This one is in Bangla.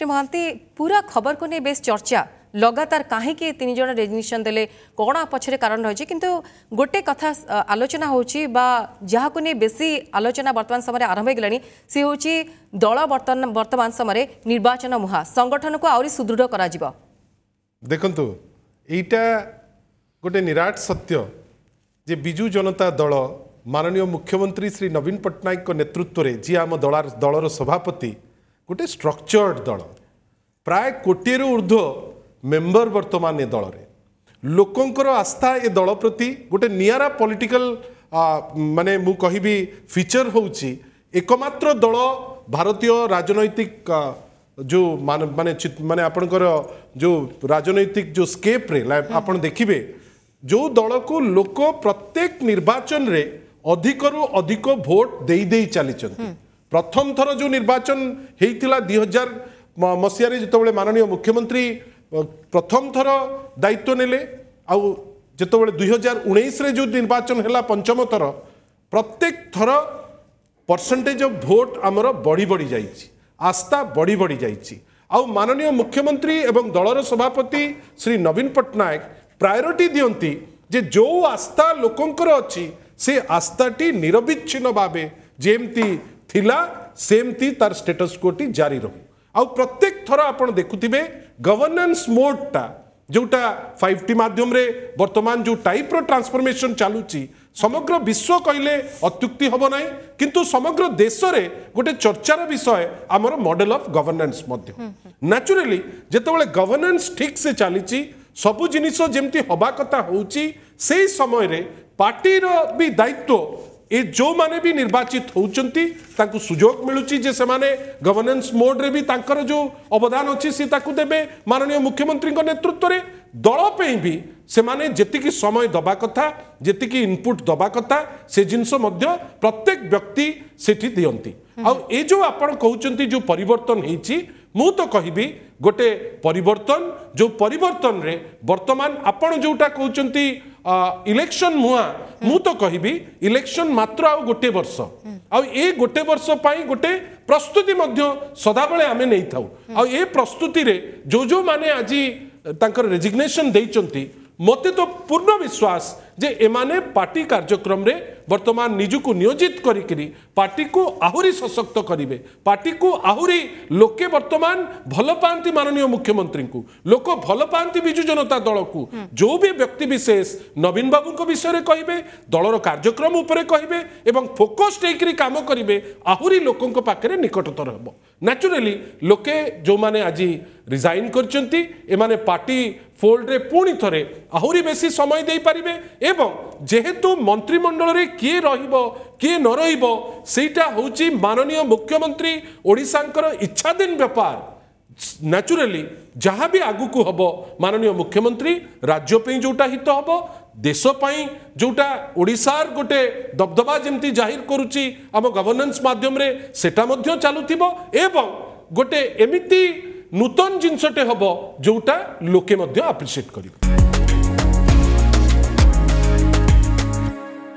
શ્રી મહાંતિ પૂરા ખબરકુ નેઈ બેશ ચર્ચા ଲଗାତାର କାହିଁକି ତିନି ଜଣ ରେଜିଗ୍ନେସନ୍ ଦେଲେ କ'ଣ ପଛରେ କାରଣ ରହିଛି କିନ୍ତୁ ଗୋଟେ କଥା ଆଲୋଚନା ହେଉଛି ବା ଯାହାକୁ ନେଇ ବେଶୀ ଆଲୋଚନା ବର୍ତ୍ତମାନ ସମୟରେ ଆରମ୍ଭ ହୋଇଗଲାଣି ସେ ହେଉଛି ଦଳ ବର୍ତ୍ତମାନ ବର୍ତ୍ତମାନ ସମୟରେ ନିର୍ବାଚନ ମୁହାଁ ସଂଗଠନକୁ ଆହୁରି ସୁଦୃଢ଼ କରାଯିବ ଦେଖନ୍ତୁ ଏଇଟା ଗୋଟେ ନିରାଟ ସତ୍ୟ ଯେ ବିଜୁ ଜନତା ଦଳ ମାନନୀୟ ମୁଖ୍ୟମନ୍ତ୍ରୀ ଶ୍ରୀ ନବୀନ ପଟ୍ଟନାୟକଙ୍କ ନେତୃତ୍ୱରେ ଯିଏ ଆମ ଦଳର ସଭାପତି ଗୋଟେ ଷ୍ଟ୍ରକ୍ଚର୍ଡ ଦଳ ପ୍ରାୟ କୋଟିଏରୁ ଉର୍ଦ୍ଧ୍ୱ ମେମ୍ବର ବର୍ତ୍ତମାନ ଏ ଦଳରେ ଲୋକଙ୍କର ଆସ୍ଥା ଏ ଦଳ ପ୍ରତି ଗୋଟେ ନିଆରା ପଲିଟିକାଲ ମାନେ ମୁଁ କହିବି ଫିଚର ହେଉଛି ଏକମାତ୍ର ଦଳ ଭାରତୀୟ ରାଜନୈତିକ ଯେଉଁ ମାନେ ମାନେ ଆପଣଙ୍କର ଯେଉଁ ରାଜନୈତିକ ଯେଉଁ ସ୍କେପ୍ରେ ଆପଣ ଦେଖିବେ ଯେଉଁ ଦଳକୁ ଲୋକ ପ୍ରତ୍ୟେକ ନିର୍ବାଚନରେ ଅଧିକରୁ ଅଧିକ ଭୋଟ ଦେଇ ଦେଇ ଚାଲିଛନ୍ତି প্রথম থর যে নির্বাচন হয়েছিল দুই হাজার মশিয়ার যেত মাননীয় মুখ্যমন্ত্রী প্রথম থর দায়িত্ব নেলে আউ দুই হাজার উনিশে যে নির্বাচন হল পঞ্চম থর প্রত্যেক থর পরসেটেজ অফ ভোট আমার বড়ি বড়ি যাই আস্থা বড়ি বড়ি যাই আউ মুখ্যমন্ত্রী এবং দলর সভাপতি শ্রী নবীন পট্টনাক প্রায়োরিটি দিকে যে যে আস্থা লোকঙ্কর অ সে আস্থাটি নিরবিচ্ছিন্ন ভাবে যেমতি ଥିଲା ସେମିତି ତାର ଷ୍ଟେଟସ୍କୋଟି ଜାରି ରହୁ ଆଉ ପ୍ରତ୍ୟେକ ଥର ଆପଣ ଦେଖୁଥିବେ ଗଭର୍ଣ୍ଣାନ୍ସ ମୋଡ଼ଟା ଯେଉଁଟା ଫାଇଭ୍ ଟି ମାଧ୍ୟମରେ ବର୍ତ୍ତମାନ ଯେଉଁ ଟାଇପ୍ର ଟ୍ରାନ୍ସଫର୍ମେସନ୍ ଚାଲୁଛି ସମଗ୍ର ବିଶ୍ୱ କହିଲେ ଅତ୍ୟୁକ୍ତି ହେବ ନାହିଁ କିନ୍ତୁ ସମଗ୍ର ଦେଶରେ ଗୋଟେ ଚର୍ଚ୍ଚାର ବିଷୟ ଆମର ମଡ଼େଲ ଅଫ୍ ଗଭର୍ଣ୍ଣାନ୍ସ ମଧ୍ୟ ନ୍ୟାଚୁରାଲି ଯେତେବେଳେ ଗଭର୍ଣ୍ଣାନ୍ସ ଠିକ୍ସେ ଚାଲିଛି ସବୁ ଜିନିଷ ଯେମିତି ହେବା କଥା ହେଉଛି ସେହି ସମୟରେ ପାର୍ଟିର ବି ଦାୟିତ୍ୱ ए ଯେଉଁମାନେ ବି ନିର୍ବାଚିତ ହେଉଛନ୍ତି ତାଙ୍କୁ ସୁଯୋଗ ମିଳୁଛି ଯେ ସେମାନେ ଗଭର୍ଣ୍ଣାନ୍ସ ମୋଡ଼ରେ ବି ତାଙ୍କର ଯେଉଁ ଅବଦାନ ଅଛି ସେ ତାକୁ ଦେବେ ମାନନୀୟ ମୁଖ୍ୟମନ୍ତ୍ରୀଙ୍କ ନେତୃତ୍ୱରେ ଦଳ ପାଇଁ ବି ସେମାନେ ଯେତିକି ସମୟ ଦେବା କଥା ଯେତିକି ଇନପୁଟ୍ ଦେବା କଥା ସେ ଜିନିଷ ମଧ୍ୟ ପ୍ରତ୍ୟେକ ବ୍ୟକ୍ତି ସେଠି ଦିଅନ୍ତି ଆଉ ଏ ଯେଉଁ ଆପଣ କହୁଛନ୍ତି ଯେଉଁ ପରିବର୍ତ୍ତନ ହେଇଛି ମୁଁ ତ କହିବି ଗୋଟେ ପରିବର୍ତ୍ତନ ଯେଉଁ ପରିବର୍ତ୍ତନରେ ବର୍ତ୍ତମାନ ଆପଣ ଯେଉଁଟା କହୁଛନ୍ତି ଇଲେକ୍ସନ୍ ମୁହାଁ ମୁଁ ତ କହିବି ଇଲେକ୍ସନ୍ ମାତ୍ର ଆଉ ଗୋଟେ ବର୍ଷ ଆଉ ଏ ଗୋଟେ ବର୍ଷ ପାଇଁ ଗୋଟେ ପ୍ରସ୍ତୁତି ମଧ୍ୟ ସଦାବେଳେ ଆମେ ନେଇଥାଉ ଆଉ ଏ ପ୍ରସ୍ତୁତିରେ ଯେଉଁ ଯେଉଁମାନେ ଆଜି ତାଙ୍କର ରେଜିଗ୍ନେସନ୍ ଦେଇଛନ୍ତି ମୋତେ ତ ପୂର୍ଣ୍ଣ ବିଶ୍ୱାସ যে এমানে পার্টি কার্যক্রমে বর্তমান নিজকে নিয়োজিত করি পার্টিকে আহরি সশক্ত করবে পার্টিকে আহরি লোকে বর্তমান ভাল পাঁতি মাননীয় মুখ্যমন্ত্রী লোক ভাল পাঁতি বিজু জনতা দলকু যে ব্যক্তিবিশেষ নবীন বাবু বিষয়ে কহবে দলর কার্যক্রম উপরে কহবে এবং ফোকসড হয়েকি কাম করবে আহরি লোক পাখে নিকটতর হব ন্যাচুরালি লোকে যে আজ রিজাইন করছেন এমানে পার্টি ফোল্ডে পুঁথরে আহরি বেশি সময় দিয়ে পারে এ এবং যেহেতু মন্ত্রিমণ্ডলের কি রহব কি ন রহব সেইটা হচ্ছে মাননীয় মুখ্যমন্ত্রী ওড়শাঙ্কর ইচ্ছাধীন ব্যাপার ন্যাচুরালি যা বি আগুক হব মাননীয় মুখ্যমন্ত্রী রাজ্য যেটা হিত হব দেশ যেটা ওড়শার গোটে দবদবা যেমন জাহির করুচি আম গভর্নেন্স মাধ্যমে সেটা চালু চালুথিব এবং গোটে এমিতি নূতন জিনিসটে হব যেটা লোকে মধ্যে আপ্রিসিয়েট করবে